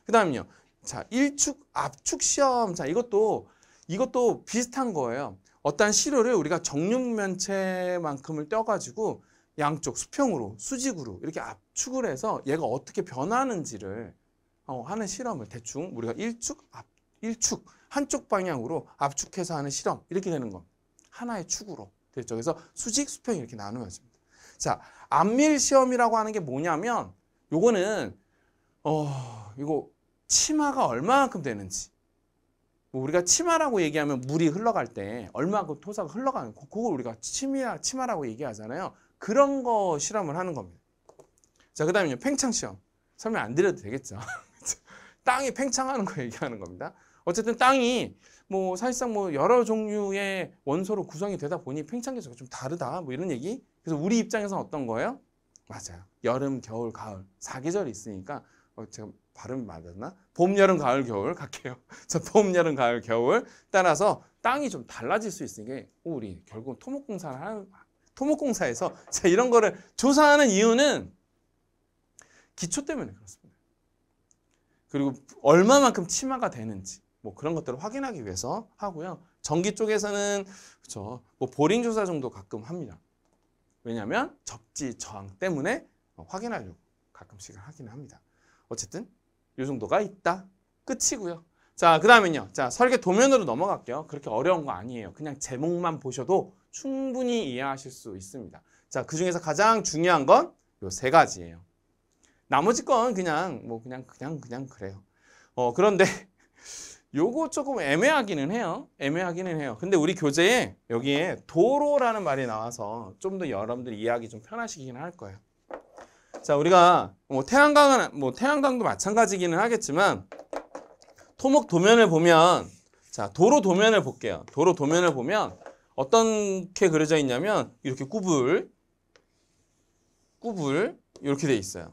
그다음에요. 자, 일축 압축 시험. 자, 이것도 이것도 비슷한 거예요. 어떠한 시료를 우리가 정육면체만큼을 떼 가지고 양쪽 수평으로 수직으로 이렇게 압 축을 해서 얘가 어떻게 변하는지를 어, 하는 실험을 대충 우리가 일축, 앞, 일축 한쪽 방향으로 압축해서 하는 실험 이렇게 되는 거 하나의 축으로 됐죠. 그래서 수직, 수평 이렇게 나누면 됩니다. 자, 안밀 시험이라고 하는 게 뭐냐면 요거는 어, 이거 치마가 얼마만큼 되는지 뭐 우리가 치마라고 얘기하면 물이 흘러갈 때얼마큼 토사가 흘러가는 거 그걸 우리가 치마, 치마라고 얘기하잖아요. 그런 거 실험을 하는 겁니다. 자, 그 다음에 팽창 시험. 설명 안 드려도 되겠죠. 땅이 팽창하는 거 얘기하는 겁니다. 어쨌든 땅이 뭐 사실상 뭐 여러 종류의 원소로 구성이 되다 보니 팽창 계수가 좀 다르다 뭐 이런 얘기. 그래서 우리 입장에서는 어떤 거예요? 맞아요. 여름, 겨울, 가을 사계절이 있으니까 어, 제가 발음이 맞았나? 봄, 여름, 가을, 겨울 갈게요. 자, 봄, 여름, 가을, 겨울 따라서 땅이 좀 달라질 수 있으니까 우리 결국 토목공사를 하는 토목공사에서 자 이런 거를 조사하는 이유는 기초 때문에 그렇습니다. 그리고 얼마만큼 치마가 되는지 뭐 그런 것들을 확인하기 위해서 하고요. 전기 쪽에서는 그렇죠. 뭐 보링 조사 정도 가끔 합니다. 왜냐하면 적지 저항 때문에 확인하려고 가끔씩 하기는 합니다. 어쨌든 이 정도가 있다. 끝이고요. 자, 그 다음은요. 자, 설계 도면으로 넘어갈게요. 그렇게 어려운 거 아니에요. 그냥 제목만 보셔도 충분히 이해하실 수 있습니다. 자, 그 중에서 가장 중요한 건 요 세 가지예요. 나머지 건 그냥 뭐 그냥 그냥 그냥 그래요. 어 그런데 요거 조금 애매하기는 해요. 애매하기는 해요. 근데 우리 교재에 여기에 도로라는 말이 나와서 좀 더 여러분들 이해하기 좀 편하시긴 할 거예요. 자, 우리가 뭐태양광은뭐태양광도 마찬가지기는 하겠지만 토목 도면을 보면 자, 도로 도면을 볼게요. 도로 도면을 보면 어떻게 그려져 있냐면 이렇게 구불 구불 이렇게 돼 있어요.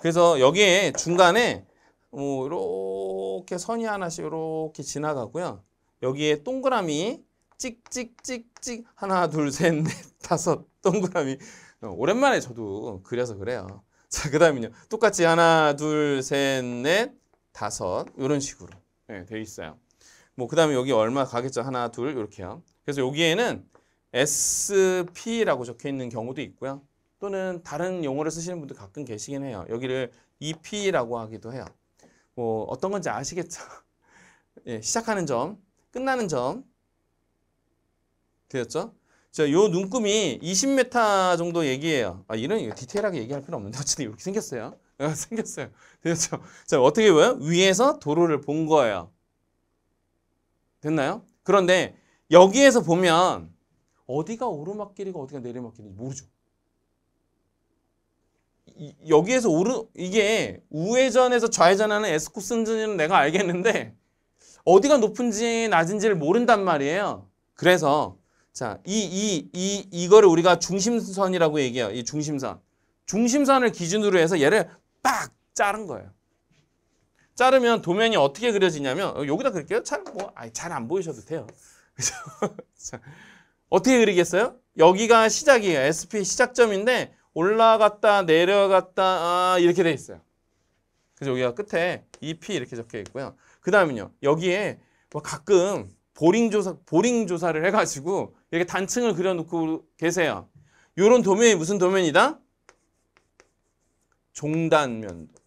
그래서 여기에 중간에 뭐 이렇게 선이 하나씩 이렇게 지나가고요. 여기에 동그라미 찍찍찍찍 하나 둘 셋 넷 다섯 동그라미 오랜만에 저도 그려서 그래요. 자, 그 다음은요. 똑같이 하나, 둘, 셋, 넷, 다섯 이런 식으로 네, 돼 있어요. 뭐그 다음에 여기 얼마 가겠죠? 하나, 둘 이렇게요. 그래서 여기에는 SP라고 적혀 있는 경우도 있고요. 또는 다른 용어를 쓰시는 분들 가끔 계시긴 해요. 여기를 EP라고 하기도 해요. 뭐 어떤 건지 아시겠죠? 예, 시작하는 점, 끝나는 점. 되었죠? 자, 요 눈금이 20m 정도 얘기해요. 아, 이런 디테일하게 얘기할 필요 없는데 어쨌든 이렇게 생겼어요. 어, 생겼어요. 되었죠? 자, 어떻게 보여요? 위에서 도로를 본 거예요. 됐나요? 그런데 여기에서 보면 어디가 오르막길이고 어디가 내리막길인지 모르죠. 여기에서 오르 이게 우회전에서 좌회전하는 에스코슨지는 내가 알겠는데 어디가 높은지 낮은지를 모른단 말이에요. 그래서 자, 이 이 이 이, 거를 우리가 중심선이라고 얘기해요. 이 중심선. 중심선을 기준으로 해서 얘를 빡 자른 거예요. 자르면 도면이 어떻게 그려지냐면 어, 여기다 그릴게요. 잘뭐잘안 보이셔도 돼요. 그 어떻게 그리겠어요? 여기가 시작이에요. SP 시작점인데 올라갔다 내려갔다 아, 이렇게 돼 있어요. 그래서 여기가 끝에 EP 이렇게 적혀 있고요. 그 다음은요. 여기에 뭐 가끔 보링 조사 보링 조사를 해가지고 이렇게 단층을 그려놓고 계세요. 이런 도면이 무슨 도면이다? 종단면도.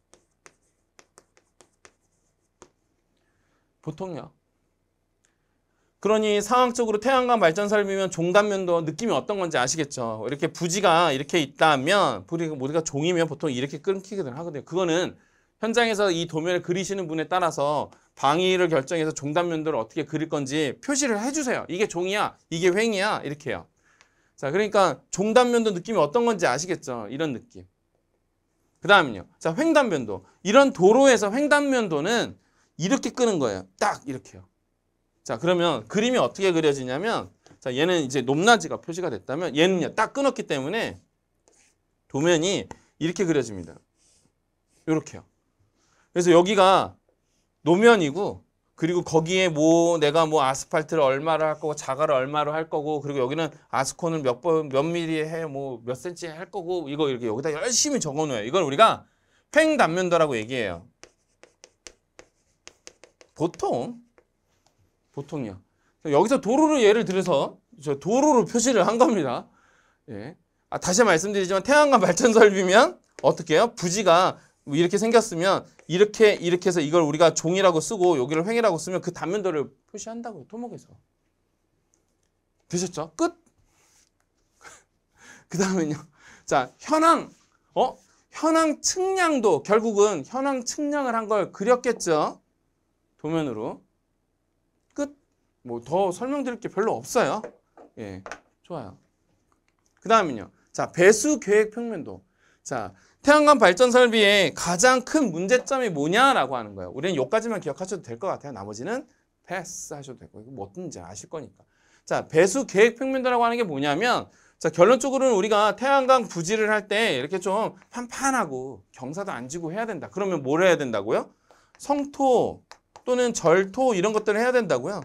보통요. 그러니 상황적으로 태양광 발전사를 보면 종단면도 느낌이 어떤 건지 아시겠죠. 이렇게 부지가 이렇게 있다면 우리가 종이면 보통 이렇게 끊기거든 하거든요. 그거는 현장에서 이 도면을 그리시는 분에 따라서 방위를 결정해서 종단면도를 어떻게 그릴 건지 표시를 해주세요. 이게 종이야, 이게 횡이야 이렇게요. 자, 그러니까 종단면도 느낌이 어떤 건지 아시겠죠. 이런 느낌. 그 다음은요. 자, 횡단면도. 이런 도로에서 횡단면도는 이렇게 끄는 거예요. 딱 이렇게요. 자 그러면 그림이 어떻게 그려지냐면 자 얘는 이제 높낮이가 표시가 됐다면 얘는 딱 끊었기 때문에 도면이 이렇게 그려집니다. 이렇게요. 그래서 여기가 노면이고 그리고 거기에 뭐 내가 뭐 아스팔트를 얼마로 할 거고 자갈을 얼마로 할 거고 그리고 여기는 아스콘을 몇 번몇 미리에 해 뭐 몇 센치에 할 거고 이거 이렇게 여기다 열심히 적어 놓아요. 이걸 우리가 횡단면도라고 얘기해요. 보통 보통이요. 여기서 도로를 예를 들어서 저 도로로 표시를 한 겁니다. 예. 아, 다시 말씀드리지만 태양광 발전 설비면 어떻게 해요? 부지가 뭐 이렇게 생겼으면 이렇게 이렇게 해서 이걸 우리가 종이라고 쓰고 여기를 횡이라고 쓰면 그 단면도를 표시한다고요. 토목에서. 되셨죠? 끝! 그 다음은요. 자, 현황. 어? 현황 측량도 결국은 현황 측량을 한 걸 그렸겠죠? 도면으로. 뭐더 설명드릴 게 별로 없어요. 예, 좋아요. 그 다음은요. 자, 배수 계획 평면도. 자, 태양광 발전 설비의 가장 큰 문제점이 뭐냐라고 하는 거예요. 우리는 여기까지만 기억하셔도 될 것 같아요. 나머지는 패스 하셔도 되고 이거 뭐든지 아실 거니까. 자, 배수 계획 평면도라고 하는 게 뭐냐면 자, 결론적으로는 우리가 태양광 부지를 할 때 이렇게 좀 판판하고 경사도 안 지고 해야 된다. 그러면 뭘 해야 된다고요? 성토 또는 절토 이런 것들을 해야 된다고요.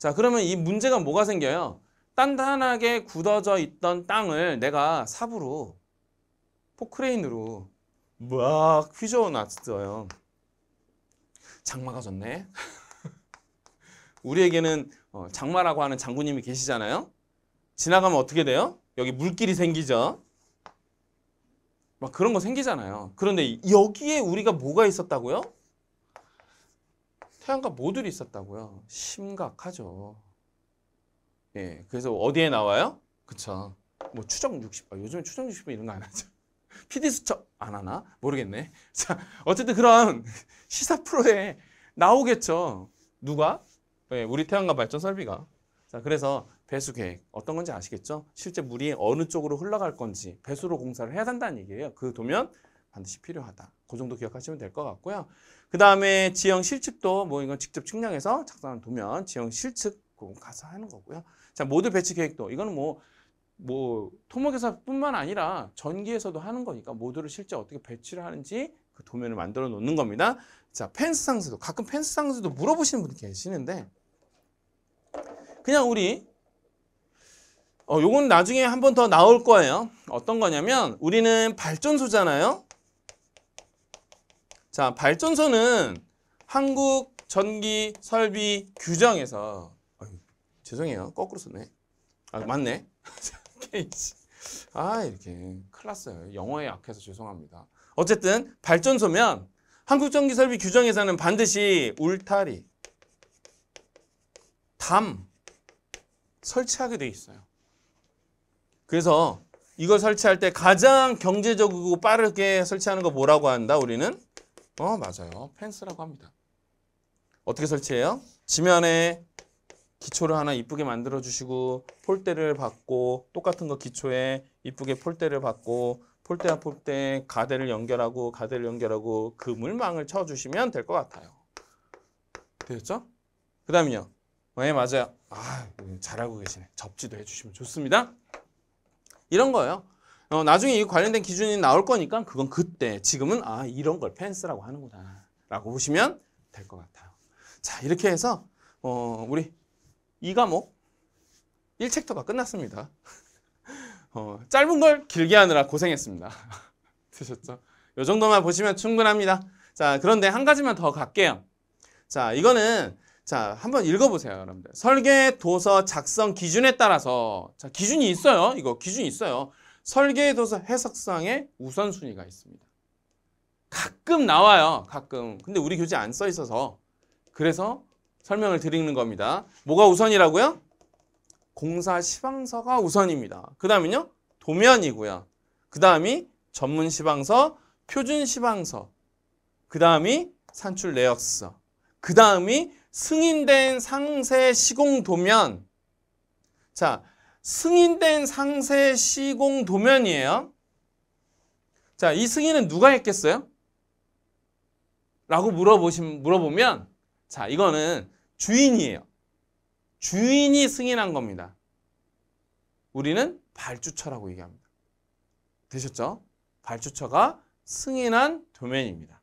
자 그러면 이 문제가 뭐가 생겨요? 단단하게 굳어져 있던 땅을 내가 삽으로 포크레인으로 막 휘저어 놨어요. 장마가 졌네. 우리에게는 어, 장마라고 하는 장군님이 계시잖아요. 지나가면 어떻게 돼요? 여기 물길이 생기죠. 막 그런 거 생기잖아요. 그런데 여기에 우리가 뭐가 있었다고요? 태양과 모듈이 있었다고요. 심각하죠. 예, 그래서 어디에 나와요? 그쵸. 뭐 추적 60, 아, 요즘에 추적 60분 이런 거 안 하죠. PD 수첩 안 하나? 모르겠네. 자, 어쨌든 그런 시사 프로에 나오겠죠. 누가? 예, 우리 태양과 발전 설비가. 자, 그래서 배수 계획 어떤 건지 아시겠죠? 실제 물이 어느 쪽으로 흘러갈 건지 배수로 공사를 해야 된다는 얘기예요. 그 도면 반드시 필요하다. 그 정도 기억하시면 될 것 같고요. 그 다음에 지형 실측도 뭐 이건 직접 측량해서 작성한 도면 지형 실측 그 가서 하는 거고요. 자 모듈 배치 계획도 이거는 뭐 뭐 토목에서뿐만 아니라 전기에서도 하는 거니까 모두를 실제 어떻게 배치를 하는지 그 도면을 만들어 놓는 겁니다. 자 펜스 상수도 가끔 펜스 상수도 물어보시는 분들 계시는데 그냥 우리 어 요건 나중에 한 번 더 나올 거예요. 어떤 거냐면 우리는 발전소잖아요. 자, 발전소는 한국 전기 설비 규정에서 아유, 죄송해요. 거꾸로 썼네. 아, 맞네. 케이지. 아, 이렇게 클일 났어요. 영어에 약해서 죄송합니다. 어쨌든 발전소면 한국 전기 설비 규정에서는 반드시 울타리 담 설치하게 돼 있어요. 그래서 이걸 설치할 때 가장 경제적이고 빠르게 설치하는 거 뭐라고 한다? 우리는 어, 맞아요. 펜스라고 합니다. 어떻게 설치해요? 지면에 기초를 하나 이쁘게 만들어 주시고 폴대를 받고 똑같은 거 기초에 이쁘게 폴대를 받고 폴대와 폴대 가대를 연결하고 가대를 연결하고 그물망을 쳐 주시면 될 것 같아요. 되겠죠? 그 다음은요. 네 맞아요. 아 잘하고 계시네. 접지도 해주시면 좋습니다. 이런 거예요. 어, 나중에 이 관련된 기준이 나올 거니까 그건 그때 지금은 아 이런 걸 펜스라고 하는구나 라고 보시면 될 것 같아요. 자 이렇게 해서 어, 우리 이 과목 1챕터가 끝났습니다. 어, 짧은 걸 길게 하느라 고생했습니다. 드셨죠? 요 정도만 보시면 충분합니다. 자, 그런데 한 가지만 더 갈게요. 자, 이거는 자, 한번 읽어보세요, 여러분들. 설계, 도서, 작성 기준에 따라서 자, 기준이 있어요. 이거 기준이 있어요. 설계의 도서 해석상의 우선순위가 있습니다. 가끔 나와요. 가끔. 근데 우리 교재 안 써 있어서 그래서 설명을 드리는 겁니다. 뭐가 우선이라고요? 공사 시방서가 우선입니다. 그 다음은요? 도면이고요. 그 다음이 전문 시방서, 표준 시방서, 그 다음이 산출 내역서, 그 다음이 승인된 상세 시공 도면. 자, 승인된 상세 시공 도면이에요. 자, 이 승인은 누가 했겠어요? 라고 물어보시 물어보면 자, 이거는 주인이에요. 주인이 승인한 겁니다. 우리는 발주처라고 얘기합니다. 되셨죠? 발주처가 승인한 도면입니다.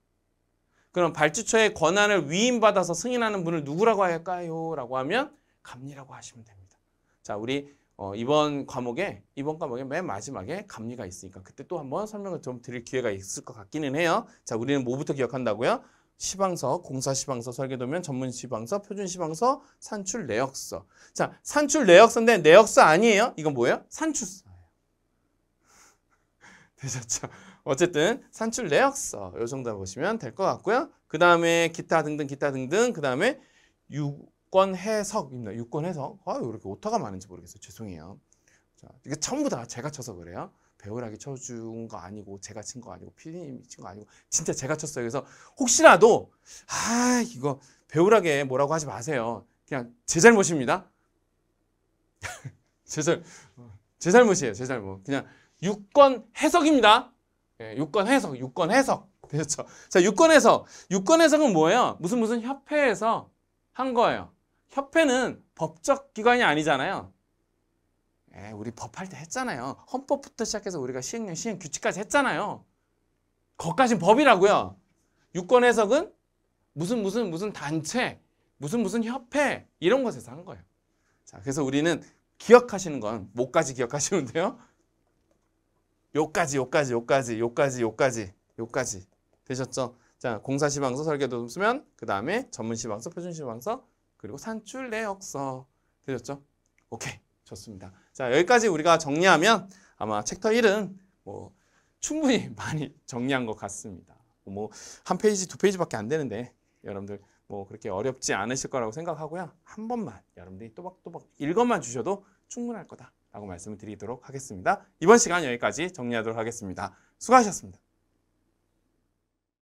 그럼 발주처의 권한을 위임받아서 승인하는 분을 누구라고 할까요? 라고 하면 감리라고 하시면 됩니다. 자, 우리 어, 이번 과목에 이번 과목에 맨 마지막에 감리가 있으니까 그때 또 한번 설명을 좀 드릴 기회가 있을 것 같기는 해요. 자, 우리는 뭐부터 기억한다고요? 시방서, 공사 시방서, 설계도면, 전문 시방서, 표준 시방서, 산출 내역서. 자, 산출 내역서인데 내역서 아니에요? 이건 뭐예요? 산출서예요. 되셨죠? 어쨌든 산출 내역서 요 정도 보시면 될 것 같고요. 그 다음에 기타 등등 기타 등등 그 다음에 유 유권 해석입니다. 유권 해석. 아, 이렇게 오타가 많은지 모르겠어요. 죄송해요. 자, 이게 전부 다 제가 쳐서 그래요. 배우라이 쳐준 거 아니고 제가 친 거 아니고 피디님이친 거 아니고 진짜 제가 쳤어요. 그래서 혹시라도 아 이거 배우라게 뭐라고 하지 마세요. 그냥 제 잘못입니다. 제, 잘, 제 잘못이에요. 제 잘못. 그냥 유권 해석입니다. 예, 유권 해석, 유권 해석. 되셨죠? 자, 유권 해석. 유권 해석은 뭐예요? 무슨 무슨 협회에서 한 거예요. 협회는 법적 기관이 아니잖아요. 에, 예, 우리 법할 때 했잖아요. 헌법부터 시작해서 우리가 시행령, 시행 규칙까지 했잖아요. 거까진 법이라고요. 유권 해석은 무슨 무슨 무슨 단체, 무슨 무슨 협회 이런 것에서 한 거예요. 자, 그래서 우리는 기억하시는 건뭐까지 기억하시면 돼요. 요까지 요까지 요까지 요까지 요까지 요까지 되셨죠? 자, 공사 시방서 설계도 좀 쓰면 그 다음에 전문 시방서, 표준 시방서 그리고 산출내역서 되셨죠? 오케이 좋습니다. 자 여기까지 우리가 정리하면 아마 챕터 1은 뭐 충분히 많이 정리한 것 같습니다. 뭐 한 페이지 두 페이지밖에 안 되는데 여러분들 뭐 그렇게 어렵지 않으실 거라고 생각하고요. 한 번만 여러분들이 또박또박 읽어만 주셔도 충분할 거다라고 말씀을 드리도록 하겠습니다. 이번 시간 여기까지 정리하도록 하겠습니다. 수고하셨습니다.